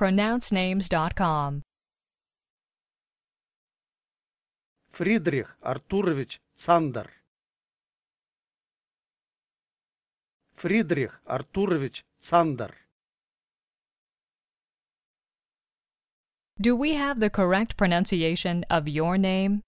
pronouncenames.com. Friedrich Arturovich Zander. Friedrich Arturovich Zander. Do we have the correct pronunciation of your name?